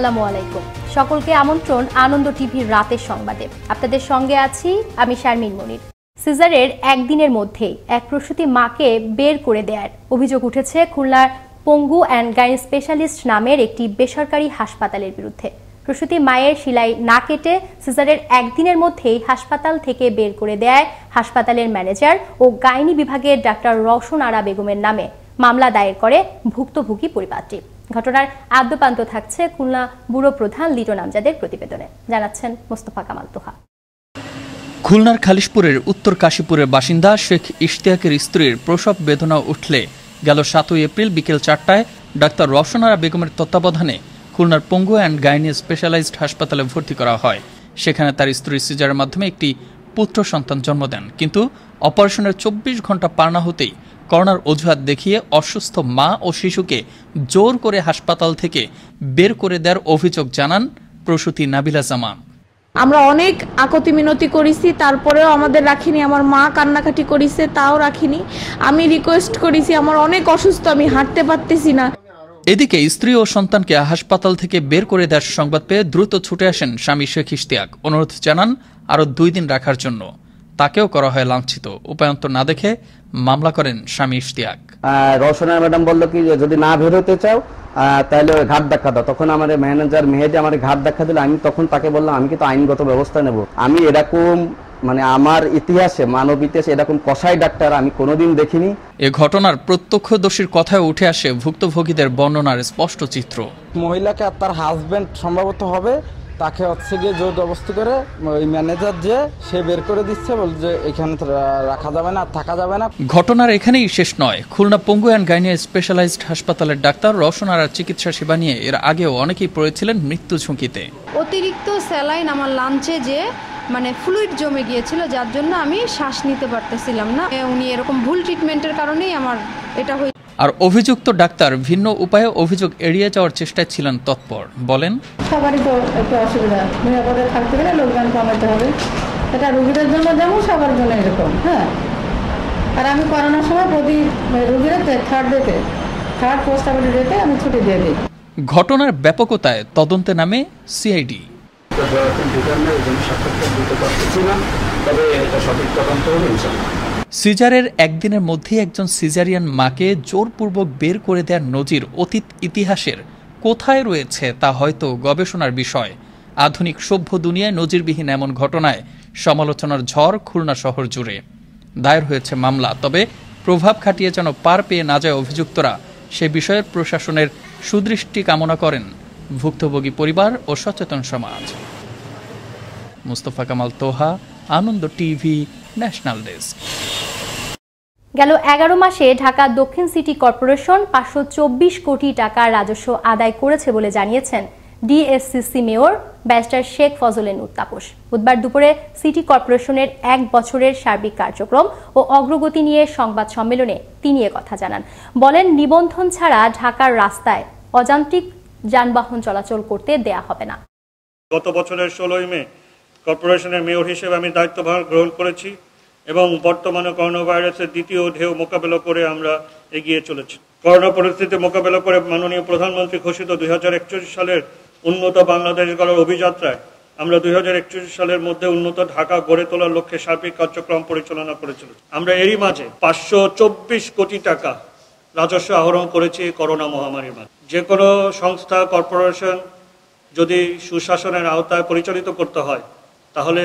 আসসালামু আলাইকুম সকলকে আমন্ত্রণ আনন্দ টিভির রাতের সংবাদে আপনাদের সঙ্গে আছি আমি শারমিন মনির সিজারের একদিনের মধ্যেই এক প্রসূতি মাকে বের করে দেয়ার অভিযোগ উঠেছে খুলনার পঙ্গু অ্যান্ড গাইন স্পেশালিস্ট নামের একটি বেসরকারি হাসপাতালের বিরুদ্ধে প্রসূতি মায়ের সিলাই না কেটে সিজারের একদিনের মধ্যেই হাসপাতাল থেকে বের করে দেয় হাসপাতালের ম্যানেজার ও গাইনি বিভাগের ডাক্তার রওশন আরা বেগমের নামে মামলা দায়ের করে ভুক্তভোগী পরিবারটি ঘটনার আদ্যপান্ত থাকছে খুলনা ব্যুরো প্রধান লিটন আমজাদের প্রতিবেদনে জানাচ্ছেন মোস্তফা কামাল তোহা খুলনার খালিশপুরের উত্তর কাশীপুরের বাসিন্দা শেখ ইশতিয়াকের স্ত্রীর প্রসব বেদনা উঠলে গেল সাতই এপ্রিল বিকেল চারটায় ডাক্তার রওশনারা বেগমের তত্ত্বাবধানে খুলনার পঙ্গু অ্যান্ড গাইনি স্পেশালাইজড হাসপাতালে ভর্তি করা হয় সেখানে তার স্ত্রীর সিজারের মাধ্যমে একটি পুত্র সন্তান জন্ম দেন কিন্তু অপারেশনের চব্বিশ ঘন্টা পার না হতেই করোনার অজুহাত দেখিয়ে অসুস্থ মা ও শিশুকে জোর করে হাসপাতাল থেকে বের করে দেওয়ার অভিযোগ জানান প্রসূতি নাবিলা জামান আমরা অনেক আকতি মিনতি করেছি তারপরেও আমাদের রাখিনি আমার মা কান্নাকাটি করেছে তাও রাখিনি আমি রিকোয়েস্ট করেছি আমার অনেক অসুস্থ আমি হাঁটতে পারতেছি না এদিকে স্ত্রী ও সন্তানকে হাসপাতাল থেকে বের করে দেওয়ার সংবাদ পেয়ে দ্রুত ছুটে আসেন স্বামী শেখ ইশতিয়াক অনুরোধ জানান আরও দুই দিন রাখার জন্য তাকেও করা হয় লাঞ্ছিত উপায়ন্ত না দেখে মামলা করেন স্বামী ইশতিয়াক রসনা ম্যাডাম বললো কি যদি না বের হতে চাও তাহলে ঘাট দেখা দাও তখন আমার ম্যানেজার মেহেদি আমার ঘাট দেখা দিলে আমি তখন তাকে বললাম আমি কিন্তু আইনগত ব্যবস্থা নেব আমি এরকম মানে আমার ইতিহাসে মানব ইতিহাসে এরকম কষাই ডাক্তার আমি কোনোদিন দেখিনি এ ঘটনার প্রত্যক্ষদর্শীর কথায় উঠে আসে ভুক্তভোগীদের বর্ণনার স্পষ্ট চিত্র মহিলাকে আর তার হাজবেন্ড সম্ভবত হবে তাকে হচ্ছে গিয়ে জোর জবস্তি করে ওই ম্যানেজার যে সে বের করে দিচ্ছে বল যে এখানে রাখা যাবে না থাকা যাবে না ঘটনার এখানেই শেষ নয় খুলনা পঙ্গু অ্যান্ড গাইনিয়া স্পেশালাইজড হাসপাতালের ডাক্তার আর চিকিৎসা সেবা নিয়ে এর আগেও অনেকেই পড়েছিলেন মৃত্যু ঝুঁকিতে অতিরিক্ত স্যালাইন আমার লাঞ্চে যে মানে ফ্লুইড জমে গিয়েছিল যার জন্য আমি শ্বাস নিতে পারতেছিলাম না উনি এরকম ভুল ট্রিটমেন্টের কারণেই আমার এটা হয়ে আর অভিযুক্ত ডাক্তার ভিন্ন উপায়ে অভিযোগ এড়িয়ে যাওয়ার চেষ্টায় ছিলেন তৎপর বলেন সবারই তো একটু অসুবিধা নিরাপদে থাকতে গেলে লোকজন কমাতে হবে এটা রুগীদের জন্য যেমন সবার জন্য এরকম হ্যাঁ আর আমি করোনার সময় প্রতি রুগীরা থার্ড ডেতে থার্ড প্রস্তাবিত ডেতে আমি ছুটি দিয়ে দিই ঘটনার ব্যাপকতায় তদন্তে নামে সিআইডি তবে এটা সঠিক তদন্ত হবে সিজারের একদিনের মধ্যেই একজন সিজারিয়ান মাকে জোরপূর্বক বের করে দেওয়ার নজির অতীত ইতিহাসের কোথায় রয়েছে তা হয়তো গবেষণার বিষয় আধুনিক সভ্য দুনিয়ায় নজিরবিহীন এমন ঘটনায় সমালোচনার ঝড় খুলনা শহর জুড়ে দায়ের হয়েছে মামলা তবে প্রভাব খাটিয়ে যেন পার পেয়ে না যায় অভিযুক্তরা সে বিষয়ের প্রশাসনের সুদৃষ্টি কামনা করেন ভুক্তভোগী পরিবার ও সচেতন সমাজ Mustafa Kamal Toha Ananda TV national desk গেল এগারো মাসে ঢাকা দক্ষিণ সিটি কর্পোরেশন পাঁচশো কোটি টাকার রাজস্ব আদায় করেছে বলে জানিয়েছেন DSCC mayor barrister Sheikh Fazlen Taposh বুধবার দুপুরে সিটি কর্পোরেশনের এক বছরের সার্বিক কার্যক্রম ও অগ্রগতি নিয়ে সংবাদ সম্মেলনে তিনি কথা জানান বলেন নিবন্ধন ছাড়া ঢাকার রাস্তায় অযান্ত্রিক যানবাহন চলাচল করতে দেয়া হবে না গত বছরের ষোলোই মে কর্পোরেশনের মেয়র হিসেবে আমি দায়িত্বভার গ্রহণ করেছি এবং বর্তমানে করোনা ভাইরাসের দ্বিতীয় ঢেউ মোকাবেলা করে আমরা এগিয়ে চলেছি করোনা পরিস্থিতি মোকাবেলা করে মাননীয় প্রধানমন্ত্রী ঘোষিত দুই সালের উন্নত বাংলাদেশ গড়ার অভিযাত্রায় আমরা দুই সালের মধ্যে উন্নত ঢাকা গড়ে তোলার লক্ষ্যে সার্বিক কার্যক্রম পরিচালনা করেছিল আমরা এরই মাঝে পাঁচশো কোটি টাকা রাজস্ব আহরণ করেছি করোনা মহামারীর মাঝে যে কোনো সংস্থা কর্পোরেশন যদি সুশাসনের আওতায় পরিচালিত করতে হয় তাহলে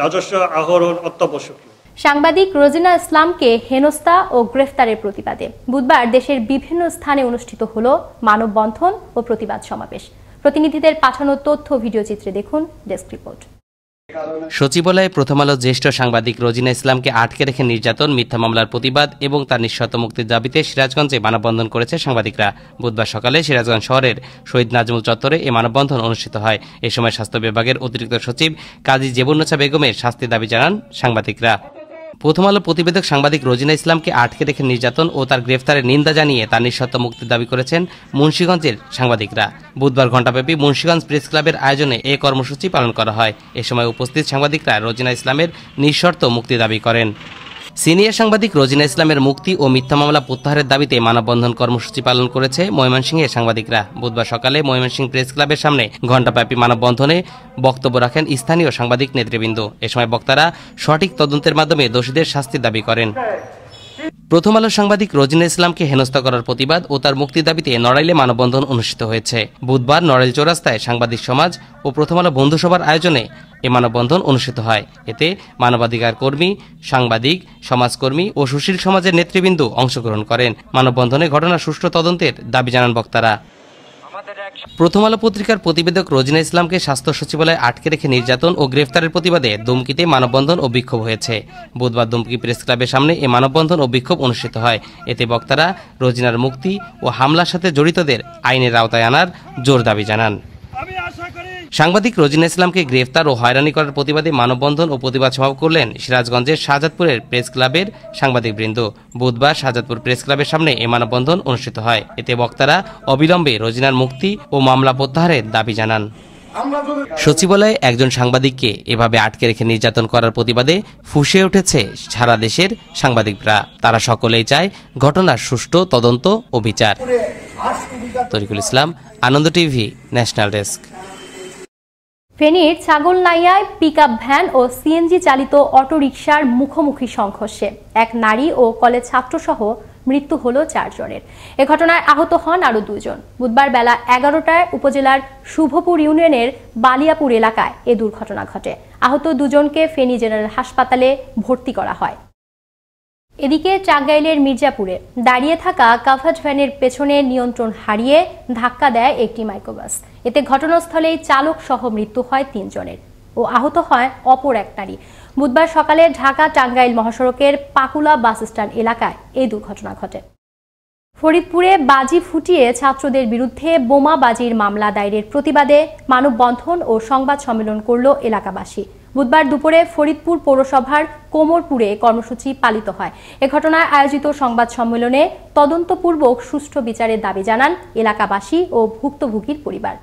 রাজস্ব আহরণ অত্যাবশ্যকীয় সাংবাদিক রোজিনা ইসলামকে হেনস্তা ও গ্রেফতারের প্রতিবাদে বুধবার দেশের বিভিন্ন স্থানে অনুষ্ঠিত হল মানববন্ধন ও প্রতিবাদ সমাবেশ প্রতিনিধিদের পাঠানো তথ্য ভিডিও চিত্রে দেখুন ডেস্ক রিপোর্ট সচিবালয়ে প্রথম আলো জ্যেষ্ঠ সাংবাদিক রোজিনা ইসলামকে আটকে রেখে নির্যাতন মিথ্যা মামলার প্রতিবাদ এবং তার নিঃশর্ত মুক্তির দাবিতে সিরাজগঞ্জে মানববন্ধন করেছে সাংবাদিকরা বুধবার সকালে সিরাজগঞ্জ শহরের শহীদ নাজমুল চত্বরে এই মানববন্ধন অনুষ্ঠিত হয় এ সময় স্বাস্থ্য বিভাগের অতিরিক্ত সচিব কাজী জেবুন্নসা বেগমের শাস্তি দাবি জানান সাংবাদিকরা প্রথম আলো প্রতিবেদক সাংবাদিক রোজিনা ইসলামকে আটকে রেখে নির্যাতন ও তার গ্রেফতারের নিন্দা জানিয়ে তার নিঃশর্ত মুক্তি দাবি করেছেন মুন্সীগঞ্জের সাংবাদিকরা বুধবার ঘণ্টাব্যাপী মুন্সীগঞ্জ প্রেস ক্লাবের আয়োজনে এ কর্মসূচি পালন করা হয় এ সময় উপস্থিত সাংবাদিকরা রোজিনা ইসলামের নিঃশর্ত মুক্তি দাবি করেন সিনিয়র সাংবাদিক রোজিনা ইসলামের মুক্তি ও মিথ্যা মামলা প্রত্যাহারের দাবিতে মানববন্ধন কর্মসূচি পালন করেছে ময়মনসিংহের সাংবাদিকরা বুধবার সকালে ময়মনসিংহ প্রেস ক্লাবের সামনে ঘণ্টাব্যাপী মানববন্ধনে বক্তব্য রাখেন স্থানীয় সাংবাদিক নেতৃবৃন্দ এ সময় বক্তারা সঠিক তদন্তের মাধ্যমে দোষীদের শাস্তির দাবি করেন প্রথম আলো সাংবাদিক রোজিনা ইসলামকে হেনস্থা করার প্রতিবাদ ও তার মুক্তি দাবিতে নড়াইলে মানববন্ধন অনুষ্ঠিত হয়েছে বুধবার নড়াইল চৌরাস্তায় সাংবাদিক সমাজ ও প্রথম আলো বন্ধুসভার আয়োজনে এ মানববন্ধন অনুষ্ঠিত হয় এতে মানবাধিকার কর্মী সাংবাদিক সমাজকর্মী ও সুশীল সমাজের নেতৃবৃন্দ অংশগ্রহণ করেন মানববন্ধনে ঘটনা সুষ্ঠু তদন্তের দাবি জানান বক্তারা প্রথম আলো পত্রিকার প্রতিবেদক রোজিনা ইসলামকে স্বাস্থ্য সচিবালয়ে আটকে রেখে নির্যাতন ও গ্রেফতারের প্রতিবাদে দুমকিতে মানববন্ধন ও বিক্ষোভ হয়েছে বুধবার দুমকি প্রেস ক্লাবের সামনে এ মানববন্ধন ও বিক্ষোভ অনুষ্ঠিত হয় এতে বক্তারা রোজিনার মুক্তি ও হামলার সাথে জড়িতদের আইনের আওতায় আনার জোর দাবি জানান সাংবাদিক রোজিনা ইসলামকে গ্রেফতার ও হয়রানি করার প্রতিবাদে মানববন্ধন ও প্রতিবাদ সভা করলেন সিরাজগঞ্জের শাহজাদপুরের প্রেস ক্লাবের সাংবাদিকবৃন্দ বুধবার শাহজাদপুর প্রেস ক্লাবের সামনে এ মানববন্ধন অনুষ্ঠিত হয় এতে বক্তারা অবিলম্বে রোজিনার মুক্তি ও মামলা প্রত্যাহারের দাবি জানান সচিবালয়ে একজন সাংবাদিককে এভাবে আটকে রেখে নির্যাতন করার প্রতিবাদে ফুসে উঠেছে সারা দেশের সাংবাদিকরা তারা সকলেই চায় ঘটনার সুষ্ঠু তদন্ত ও বিচার Tarikul Islam Ananda TV national desk ফেনীর ছাগলনাইয়ায় আপ ভ্যান ও সিএনজি চালিত অটোরিকশার মুখোমুখি সংঘর্ষে এক নারী ও কলেজ ছাত্রসহ মৃত্যু হল চারজনের এ ঘটনায় আহত হন আরও দুজন বুধবার বেলা এগারোটায় উপজেলার শুভপুর ইউনিয়নের বালিয়াপুর এলাকায় এ দুর্ঘটনা ঘটে আহত দুজনকে ফেনী জেনারেল হাসপাতালে ভর্তি করা হয় এদিকে টাঙ্গাইলের মির্জাপুরে দাঁড়িয়ে থাকা কাভাজ ভ্যানের পেছনে নিয়ন্ত্রণ হারিয়ে ধাক্কা দেয় একটি মাইক্রোবাস এতে ঘটনাস্থলেই চালক সহ মৃত্যু হয় তিনজনের ও আহত হয় অপর এক নারী বুধবার সকালে ঢাকা টাঙ্গাইল মহাসড়কের পাকুলা বাসস্ট্যান্ড এলাকায় এই দুর্ঘটনা ঘটে ফরিদপুরে বাজি ফুটিয়ে ছাত্রদের বিরুদ্ধে বোমাবাজির মামলা দায়েরের প্রতিবাদে মানববন্ধন ও সংবাদ সম্মেলন করল এলাকাবাসী বুধবার দুপুরে ফরিদপুর পৌরসভার কোমরপুরে কর্মসূচি পালিত হয় এ ঘটনায় আয়োজিত সংবাদ সম্মেলনে তদন্তপূর্বক সুষ্ঠু বিচারের দাবি জানান এলাকাবাসী ও ভুক্তভোগীর পরিবার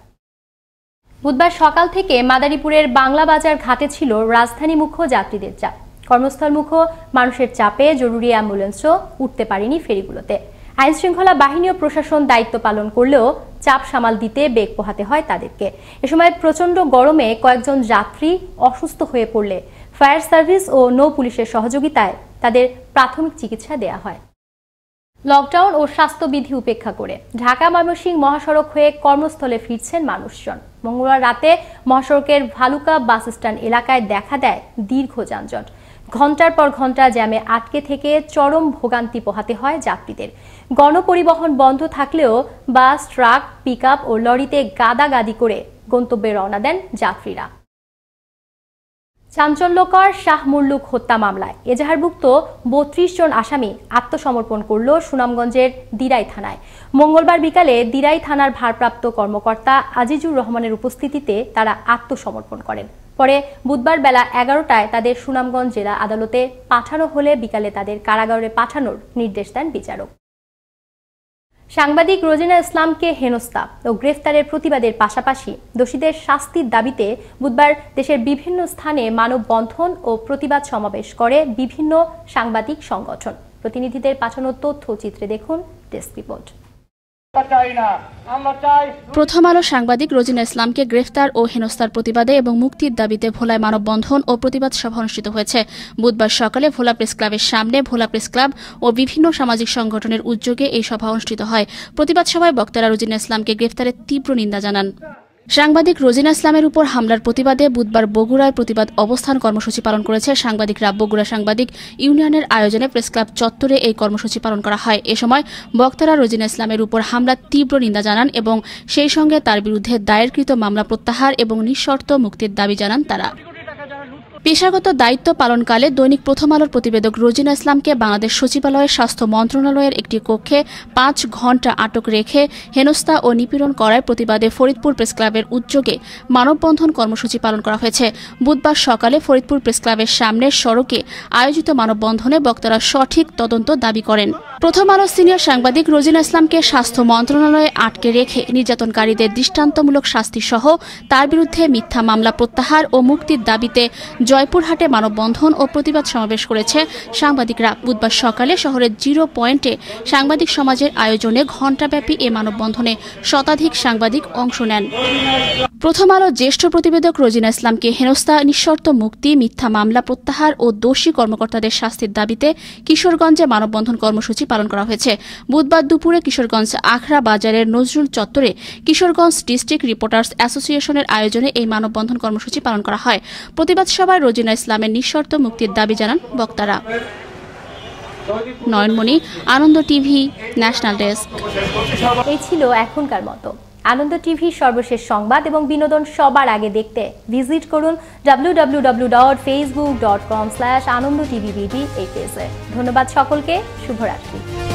বুধবার সকাল থেকে মাদারীপুরের বাংলা বাজার ঘাটে ছিল রাজধানী মুখ্য যাত্রীদের চাপ কর্মস্থল মুখ্য মানুষের চাপে জরুরি অ্যাম্বুলেন্সও উঠতে পারেনি ফেরিগুলোতে আইন শৃঙ্খলা বাহিনী ও প্রশাসন দায়িত্ব পালন করলেও চাপ সামাল দিতে বেগ পোহাতে হয় তাদেরকে এ সময় প্রচণ্ড গরমে কয়েকজন যাত্রী অসুস্থ হয়ে পড়লে ফায়ার সার্ভিস ও নৌ পুলিশের সহযোগিতায় তাদের প্রাথমিক চিকিৎসা দেয়া হয় লকডাউন ও স্বাস্থ্যবিধি উপেক্ষা করে ঢাকা ময়মনসিংহ মহাসড়ক হয়ে কর্মস্থলে ফিরছেন মানুষজন মঙ্গলবার রাতে মহাসড়কের ভালুকা বাস স্ট্যান্ড এলাকায় দেখা দেয় দীর্ঘ যানজট ঘন্টার পর ঘন্টা জ্যামে আটকে থেকে চরম ভোগান্তি পোহাতে হয় যাত্রীদের গণপরিবহন বন্ধ থাকলেও বাস ট্রাক পিক ও লরিতে গাদাগাদি করে গন্তব্যে রওনা দেন যাত্রীরা চাঞ্চল্যকর শাহ মুল্লুক হত্যা মামলায় এজাহারভুক্ত বত্রিশ জন আসামি আত্মসমর্পণ করল সুনামগঞ্জের দিরাই থানায় মঙ্গলবার বিকালে দিরাই থানার ভারপ্রাপ্ত কর্মকর্তা আজিজুর রহমানের উপস্থিতিতে তারা আত্মসমর্পণ করেন পরে বুধবার বেলা এগারোটায় তাদের সুনামগঞ্জ জেলা আদালতে পাঠানো হলে বিকালে তাদের কারাগারে পাঠানোর নির্দেশ দেন বিচারক সাংবাদিক রোজিনা ইসলামকে হেনস্থা ও গ্রেফতারের প্রতিবাদের পাশাপাশি দোষীদের শাস্তির দাবিতে বুধবার দেশের বিভিন্ন স্থানে মানববন্ধন ও প্রতিবাদ সমাবেশ করে বিভিন্ন সাংবাদিক সংগঠন প্রতিনিধিদের পাঠানো তথ্যচিত্রে দেখুন ডেস্ক রিপোর্ট প্রথম আলো সাংবাদিক রোজিনা ইসলামকে গ্রেফতার ও হেনস্থার প্রতিবাদে এবং মুক্তির দাবিতে ভোলায় মানববন্ধন ও প্রতিবাদ সভা অনুষ্ঠিত হয়েছে বুধবার সকালে ভোলা প্রেস ক্লাবের সামনে ভোলা প্রেস ক্লাব ও বিভিন্ন সামাজিক সংগঠনের উদ্যোগে এই সভা অনুষ্ঠিত হয় প্রতিবাদ সভায় বক্তারা রোজিনা ইসলামকে গ্রেফতারের তীব্র নিন্দা জানান সাংবাদিক রোজিনা ইসলামের উপর হামলার প্রতিবাদে বুধবার বগুড়ায় প্রতিবাদ অবস্থান কর্মসূচি পালন করেছে সাংবাদিকরা বগুড়া সাংবাদিক ইউনিয়নের আয়োজনে প্রেস ক্লাব চত্বরে এই কর্মসূচি পালন করা হয় এ সময় বক্তারা রোজিনা ইসলামের উপর হামলার তীব্র নিন্দা জানান এবং সেই সঙ্গে তার বিরুদ্ধে দায়েরকৃত মামলা প্রত্যাহার এবং নিঃশর্ত মুক্তির দাবি জানান তারা পেশাগত দায়িত্ব পালনকালে দৈনিক প্রথম আলোর প্রতিবেদক রোজিনা ইসলামকে বাংলাদেশ সচিবালয়ের স্বাস্থ্য মন্ত্রণালয়ের একটি কক্ষে পাঁচ ঘন্টা আটক রেখে হেনস্থা ও নিপীড়ন করায় প্রতিবাদে ফরিদপুর প্রেস ক্লাবের উদ্যোগে মানববন্ধন কর্মসূচি পালন করা হয়েছে বুধবার সকালে ফরিদপুর প্রেস ক্লাবের সামনের সড়কে আয়োজিত মানববন্ধনে বক্তারা সঠিক তদন্ত দাবি করেন প্রথম আলো সিনিয়র সাংবাদিক রোজিনা ইসলামকে স্বাস্থ্য মন্ত্রণালয়ে আটকে রেখে নির্যাতনকারীদের দৃষ্টান্তমূলক শাস্তি সহ তার বিরুদ্ধে মিথ্যা মামলা প্রত্যাহার ও মুক্তির দাবিতে জয়পুরহাটে মানববন্ধন ও প্রতিবাদ সমাবেশ করেছে সাংবাদিকরা বুধবার সকালে শহরের জিরো পয়েন্টে সাংবাদিক সমাজের আয়োজনে ঘণ্টাব্যাপী এ মানববন্ধনে শতাধিক সাংবাদিক অংশ নেন প্রথম আলো জ্যেষ্ঠ প্রতিবেদক রোজিনা ইসলামকে হেনস্থা নিঃশর্ত মুক্তি মিথ্যা মামলা প্রত্যাহার ও দোষী কর্মকর্তাদের শাস্তির দাবিতে কিশোরগঞ্জে মানববন্ধন কর্মসূচি পালন করা হয়েছে বুধবার দুপুরে কিশোরগঞ্জ আখড়া বাজারের নজরুল চত্বরে কিশোরগঞ্জ ডিস্ট্রিক্ট রিপোর্টার্স অ্যাসোসিয়েশনের আয়োজনে এই মানববন্ধন কর্মসূচি পালন করা হয় প্রতিবাদ সভায় রোজিনা ইসলামের নিঃশর্ত মুক্তির দাবি জানান বক্তারা Nayanmoni Ananda TV national desk এই ছিল এখনকার মতো আনন্দ টিভির সর্বশেষ সংবাদ এবং বিনোদন সবার আগে দেখতে ভিজিট করুন www.facebook.com/আনন্দ টিভি এই পেজে ধন্যবাদ সকলকে শুভরাত্রি